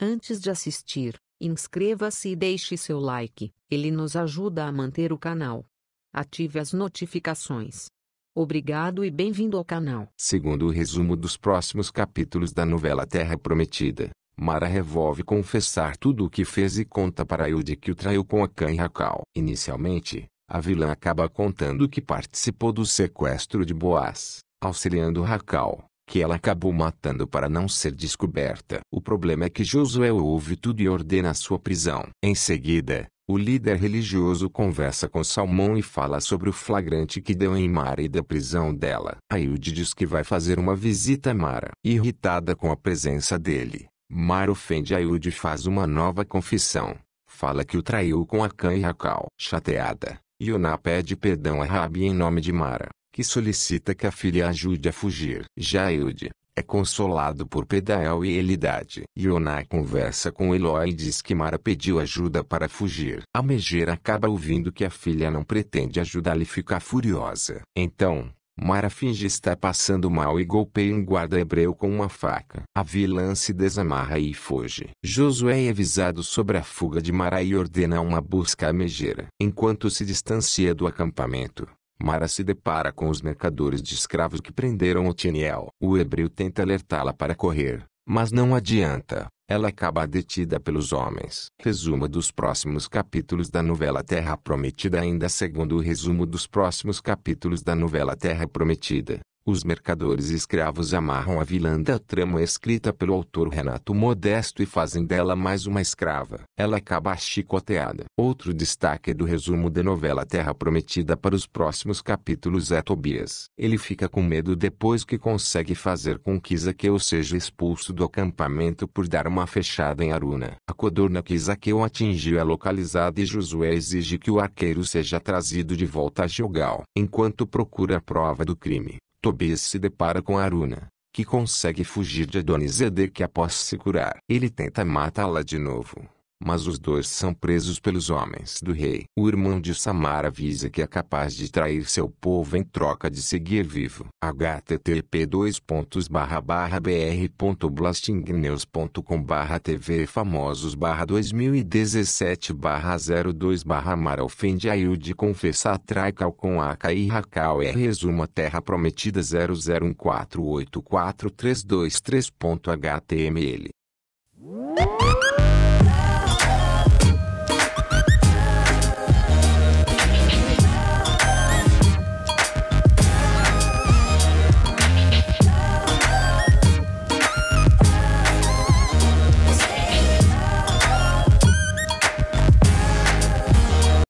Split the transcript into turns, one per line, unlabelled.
Antes de assistir, inscreva-se e deixe seu like, ele nos ajuda a manter o canal. Ative as notificações. Obrigado e bem-vindo ao canal. Segundo o resumo dos próximos capítulos da novela Terra Prometida, Mara revolve confessar tudo o que fez e conta para Hilde que o traiu com a Khan Racal. Inicialmente, a vilã acaba contando que participou do sequestro de Boaz, auxiliando Racal que ela acabou matando para não ser descoberta. O problema é que Josué ouve tudo e ordena a sua prisão. Em seguida, o líder religioso conversa com Salmão e fala sobre o flagrante que deu em Mara e da prisão dela. Ailde diz que vai fazer uma visita a Mara. Irritada com a presença dele, Mara ofende Ailde e faz uma nova confissão. Fala que o traiu com Acã e Racal. Chateada, Yonah pede perdão a Rabi em nome de Mara que solicita que a filha ajude a fugir. Jailde é consolado por Pedael e Elidade. Ioná conversa com Eloy e diz que Mara pediu ajuda para fugir. A Meger acaba ouvindo que a filha não pretende ajudá-la e fica furiosa. Então, Mara finge estar passando mal e golpeia um guarda hebreu com uma faca. A vilã se desamarra e foge. Josué é avisado sobre a fuga de Mara e ordena uma busca à Megera. Enquanto se distancia do acampamento, Mara se depara com os mercadores de escravos que prenderam Otiniel. O hebreu tenta alertá-la para correr, mas não adianta. Ela acaba detida pelos homens. Resumo dos próximos capítulos da novela Terra Prometida ainda segundo o resumo dos próximos capítulos da novela Terra Prometida. Os mercadores escravos amarram a vilã da trama escrita pelo autor Renato Modesto e fazem dela mais uma escrava. Ela acaba chicoteada. Outro destaque do resumo da novela Terra Prometida para os próximos capítulos é Tobias. Ele fica com medo depois que consegue fazer com que Zaqueu seja expulso do acampamento por dar uma fechada em Aruna. A codorna que Isaqueu atingiu é localizada e Josué exige que o arqueiro seja trazido de volta a Gilgal. Enquanto procura a prova do crime, Tobias se depara com Aruna, que consegue fugir de Adonis Adonizedek após se curar. Ele tenta matá-la de novo, mas os dois são presos pelos homens do rei. O irmão de Samar avisa que é capaz de trair seu povo em troca de seguir vivo. http br.blastingnews.com tv famosos 2017 02 barra Mar ofende Ayud confessa Traical com Aka e Racal é resuma Terra Prometida 0014844323.html